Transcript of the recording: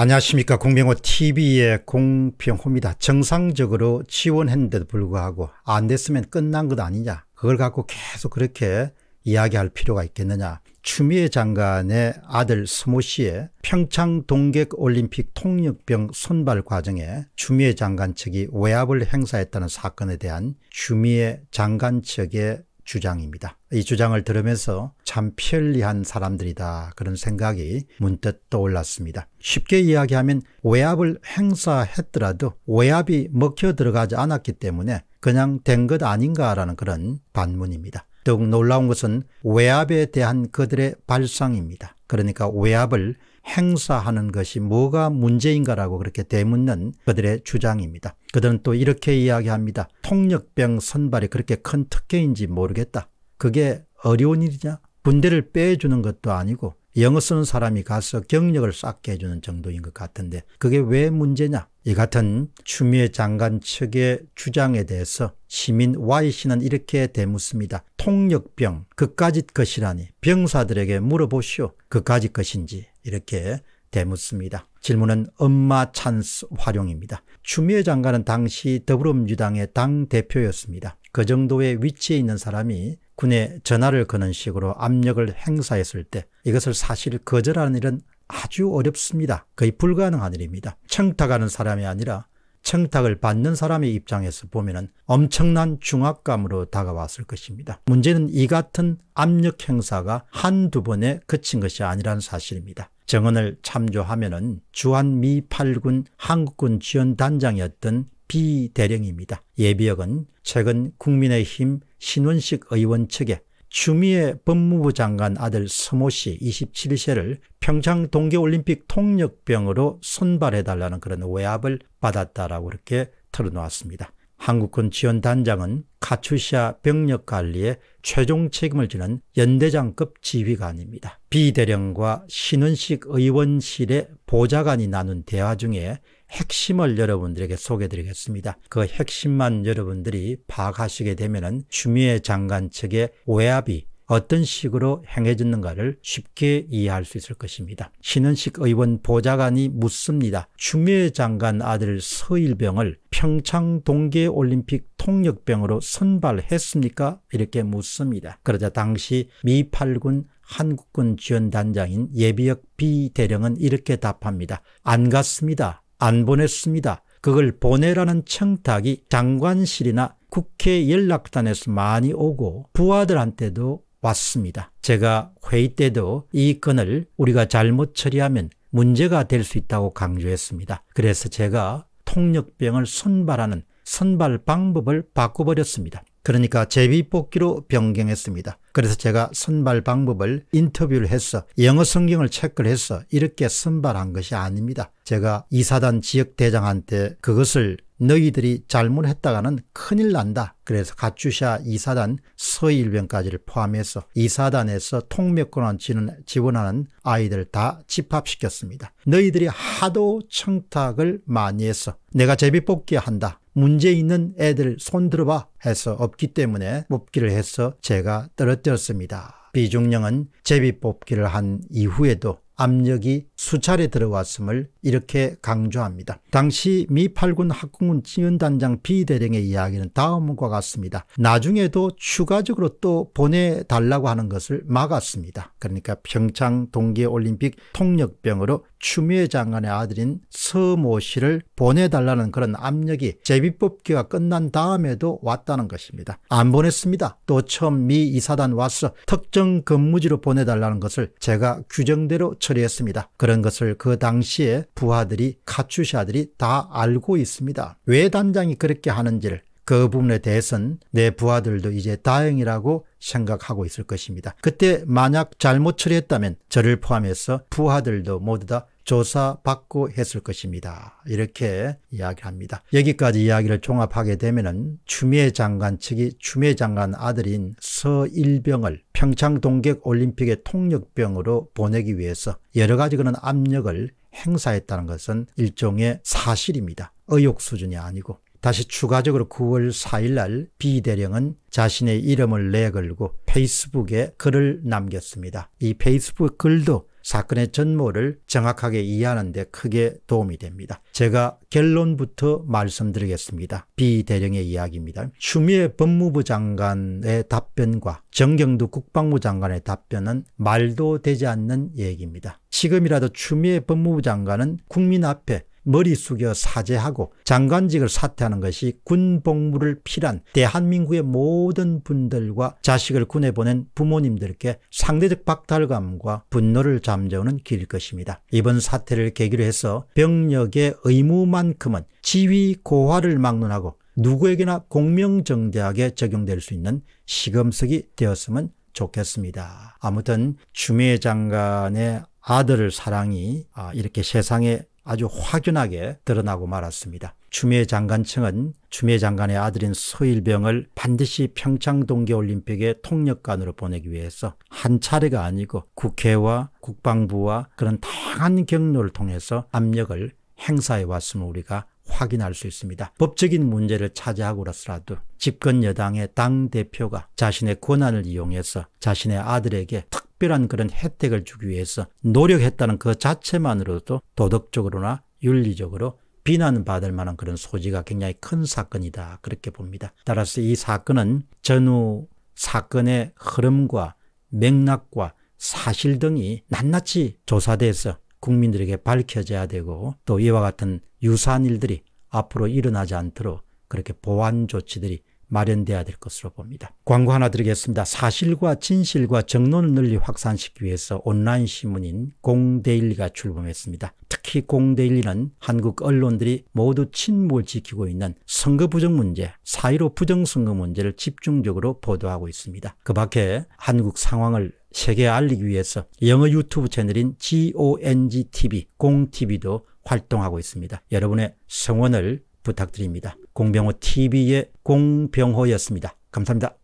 안녕하십니까 공병호 tv의 공병호입니다. 정상적으로 지원했는데도 불구하고 안 됐으면 끝난 것 아니냐 그걸 갖고 계속 그렇게 이야기할 필요가 있겠느냐 추미애 장관의 아들 스모 씨의 평창 동계올림픽 통역병 선발 과정에 추미애 장관 측이 외압을 행사했다는 사건에 대한 추미애 장관 측의 주장입니다. 이 주장을 들으면서 참 편리한 사람들이다 그런 생각이 문득 떠올랐습니다. 쉽게 이야기하면 외압을 행사했더라도 외압이 먹혀 들어가지 않았기 때문에 그냥 된 것 아닌가라는 그런 반문입니다. 더욱 놀라운 것은 외압에 대한 그들의 발상입니다. 그러니까 외압을 행사하는 것이 뭐가 문제인가라고 그렇게 되묻는 그들의 주장입니다. 그들은 또 이렇게 이야기합니다. 통역병 선발이 그렇게 큰 특혜인지 모르겠다. 그게 어려운 일이냐? 군대를 빼주는 것도 아니고 영어 쓰는 사람이 가서 경력을 쌓게 해주는 정도인 것 같은데 그게 왜 문제냐? 이 같은 추미애 장관 측의 주장에 대해서 시민 Y씨는 이렇게 대묻습니다. 통역병, 그까지 것이라니 병사들에게 물어보시오. 그까지 것인지 이렇게 대묻습니다. 질문은 엄마 찬스 활용입니다. 추미애 장관은 당시 더불어민주당의 당대표였습니다. 그 정도의 위치에 있는 사람이 군에 전화를 거는 식으로 압력을 행사했을 때 이것을 사실 거절하는 일은 아주 어렵습니다. 거의 불가능한 일입니다. 청탁하는 사람이 아니라 청탁을 받는 사람의 입장에서 보면 엄청난 중압감으로 다가왔을 것입니다. 문제는 이 같은 압력 행사가 한두 번에 그친 것이 아니라는 사실입니다. 정언을 참조하면 주한미 8군 한국군 지원단장이었던 비대령입니다. 예비역은 최근 국민의힘 신원식 의원 측에 추미애 법무부 장관 아들 서모 씨 27세를 평창 동계올림픽 통역병으로 선발해달라는 그런 외압을 받았다라고 이렇게 털어놓았습니다. 한국군 지원단장은 카츄시아 병력 관리에 최종 책임을 지는 연대장급 지휘관입니다. 비대령과 신은식 의원실의 보좌관이 나눈 대화 중에 핵심을 여러분들에게 소개드리겠습니다. 그 핵심만 여러분들이 파악하시게 되면 추미애 장관 측의 외압이 어떤 식으로 행해졌는가를 쉽게 이해할 수 있을 것입니다. 신은식 의원 보좌관이 묻습니다. 중매 장관 아들 서일병을 평창 동계올림픽 통역병으로 선발했습니까? 이렇게 묻습니다. 그러자 당시 미팔군 한국군 지원단장인 예비역 비대령은 이렇게 답합니다. 안 갔습니다. 안 보냈습니다. 그걸 보내라는 청탁이 장관실이나 국회 연락단에서 많이 오고 부하들한테도 왔습니다. 제가 회의 때도 이 건을 우리가 잘못 처리하면 문제가 될 수 있다고 강조했습니다. 그래서 제가 통역병을 선발하는 선발 방법을 바꿔버렸습니다. 그러니까 제비뽑기로 변경했습니다. 그래서 제가 선발 방법을 인터뷰를 해서 영어 성경을 체크를 해서 이렇게 선발한 것이 아닙니다. 제가 이사단 지역대장한테 그것을 너희들이 잘못했다가는 큰일 난다. 그래서 가츄샤 이사단 서일병까지를 포함해서 이사단에서 통매권을 지원하는 아이들 다 집합시켰습니다. 너희들이 하도 청탁을 많이 해서 내가 제비 뽑기 한다. 문제 있는 애들 손 들어봐 해서 없기 때문에 뽑기를 해서 제가 떨어뜨렸습니다. 비중령은 제비 뽑기를 한 이후에도 압력이 수차례 들어왔음을 이렇게 강조합니다. 당시 미 8군 학군 지원단장 비대령의 이야기는 다음과 같습니다. 나중에도 추가적으로 또 보내달라고 하는 것을 막았습니다. 그러니까 평창 동계올림픽 통역병으로 추미애 장관의 아들인 서모 씨를 보내달라는 그런 압력이 제비뽑기가 끝난 다음에도 왔다는 것입니다. 안 보냈습니다. 또 처음 미 이사단 와서 특정 근무지로 보내달라는 것을 제가 규정대로 처리했습니다. 그런 것을 그 당시에 부하들이 카츄샤들이 다 알고 있습니다. 왜 단장이 그렇게 하는지를 그 부분에 대해서는 내 부하들도 이제 다행이라고 생각하고 있을 것입니다. 그때 만약 잘못 처리했다면 저를 포함해서 부하들도 모두 다 조사받고 했을 것입니다. 이렇게 이야기합니다. 여기까지 이야기를 종합하게 되면 추미애 장관 측이 추미애 장관 아들인 서일병을 평창 동계 올림픽의 통역병으로 보내기 위해서 여러 가지 그런 압력을 행사했다는 것은 일종의 사실입니다. 의혹 수준이 아니고 다시 추가적으로 9월 4일 날비 대령은 자신의 이름을 내걸고 페이스북에 글을 남겼습니다. 이 페이스북 글도 사건의 전모를 정확하게 이해하는 데 크게 도움이 됩니다. 제가 결론부터 말씀드리겠습니다. 비 대령의 이야기입니다. 추미애 법무부 장관의 답변과 정경두 국방부 장관의 답변은 말도 되지 않는 얘기입니다. 지금이라도 추미애 법무부 장관은 국민 앞에 머리 숙여 사죄하고 장관직을 사퇴하는 것이 군 복무를 필한 대한민국의 모든 분들과 자식을 군에 보낸 부모님들께 상대적 박탈감과 분노를 잠재우는 길일 것입니다. 이번 사태를 계기로 해서 병력의 의무만큼은 지위 고하를 막론하고 누구에게나 공명정대하게 적용될 수 있는 시금석이 되었으면 좋겠습니다. 아무튼 추미애 장관의 아들 사랑이 아, 이렇게 세상에 아주 확연하게 드러나고 말았습니다. 추미애 장관층은 추미애 장관의 아들인 소일병을 반드시 평창 동계올림픽의 통역관으로 보내기 위해서 한 차례가 아니고 국회와 국방부와 그런 다양한 경로를 통해서 압력을 행사해 왔음을 우리가 확인할 수 있습니다. 법적인 문제를 차지하고라서라도 집권 여당의 당 대표가 자신의 권한을 이용해서 자신의 아들에게 특 특별한 그런 혜택을 주기 위해서 노력했다는 그 자체만으로도 도덕적으로나 윤리적으로 비난받을 만한 그런 소지가 굉장히 큰 사건이다. 그렇게 봅니다. 따라서 이 사건은 전후 사건의 흐름과 맥락과 사실 등이 낱낱이 조사돼서 국민들에게 밝혀져야 되고 또 이와 같은 유사한 일들이 앞으로 일어나지 않도록 그렇게 보완 조치들이 마련돼야 될 것으로 봅니다. 광고 하나 드리겠습니다. 사실과 진실과 정론을 널리 확산시키기 위해서 온라인 신문인 공데일리가 출범했습니다. 특히 공데일리는 한국 언론들이 모두 침묵을 지키고 있는 선거 부정 문제, 사1로 부정선거 문제를 집중적으로 보도하고 있습니다. 그 밖에 한국 상황을 세계에 알리기 위해서 영어 유튜브 채널인 GONGTV, 공TV도 활동하고 있습니다. 여러분의 성원을 부탁드립니다. 공병호 TV의 공병호였습니다. 감사합니다.